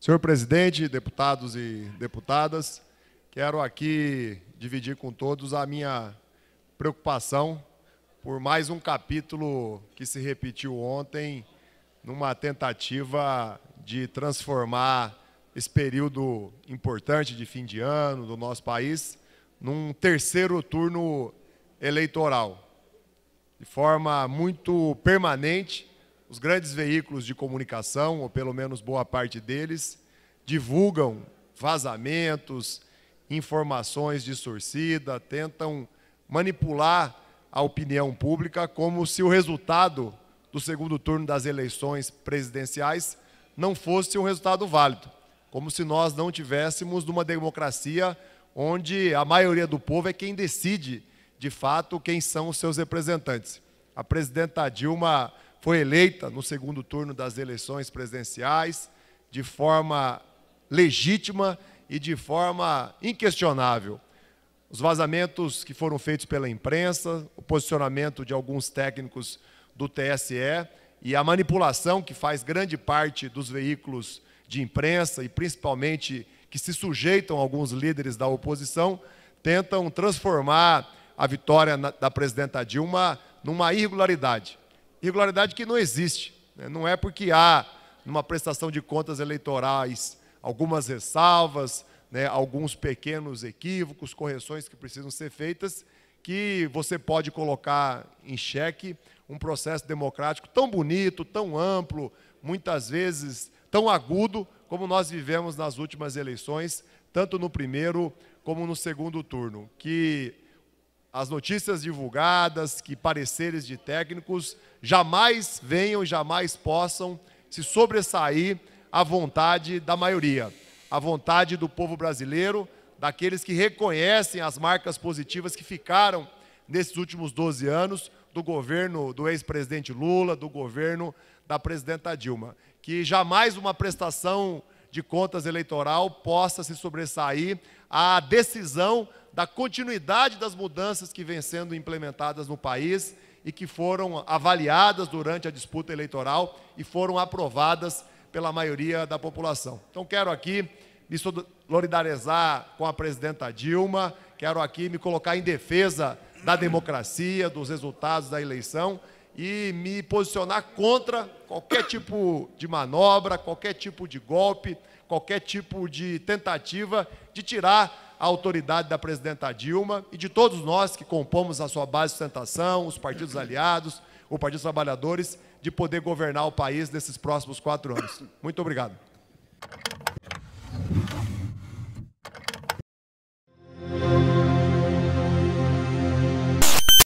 Senhor presidente, deputados e deputadas, quero aqui dividir com todos a minha preocupação por mais um capítulo que se repetiu ontem numa tentativa de transformar esse período importante de fim de ano do nosso país num terceiro turno eleitoral. De forma muito permanente, os grandes veículos de comunicação, ou pelo menos boa parte deles, divulgam vazamentos, informações distorcidas, tentam manipular a opinião pública como se o resultado do segundo turno das eleições presidenciais não fosse um resultado válido, como se nós não tivéssemos numa democracia onde a maioria do povo é quem decide, de fato, quem são os seus representantes. A presidenta Dilma foi eleita no segundo turno das eleições presidenciais de forma legítima e de forma inquestionável. Os vazamentos que foram feitos pela imprensa, o posicionamento de alguns técnicos do TSE e a manipulação que faz grande parte dos veículos de imprensa e principalmente que se sujeitam a alguns líderes da oposição, tentam transformar a vitória da presidenta Dilma numa irregularidade Irregularidade que não existe. Né? Não é porque há, numa prestação de contas eleitorais, algumas ressalvas, né, alguns pequenos equívocos, correções que precisam ser feitas, que você pode colocar em xeque um processo democrático tão bonito, tão amplo, muitas vezes tão agudo, como nós vivemos nas últimas eleições, tanto no primeiro como no segundo turno. Que as notícias divulgadas, que pareceres de técnicos jamais venham e jamais possam se sobressair à vontade da maioria, à vontade do povo brasileiro, daqueles que reconhecem as marcas positivas que ficaram nesses últimos 12 anos do governo do ex-presidente Lula, do governo da presidenta Dilma. Que jamais uma prestação de Contas Eleitoral possa se sobressair à decisão da continuidade das mudanças que vêm sendo implementadas no país e que foram avaliadas durante a disputa eleitoral e foram aprovadas pela maioria da população. Então, quero aqui me solidarizar com a presidenta Dilma, quero aqui me colocar em defesa da democracia, dos resultados da eleição e me posicionar contra qualquer tipo de manobra, qualquer tipo de golpe, qualquer tipo de tentativa de tirar a autoridade da presidenta Dilma e de todos nós que compomos a sua base de sustentação, os partidos aliados, o Partido dos Trabalhadores, de poder governar o país nesses próximos quatro anos. Muito obrigado.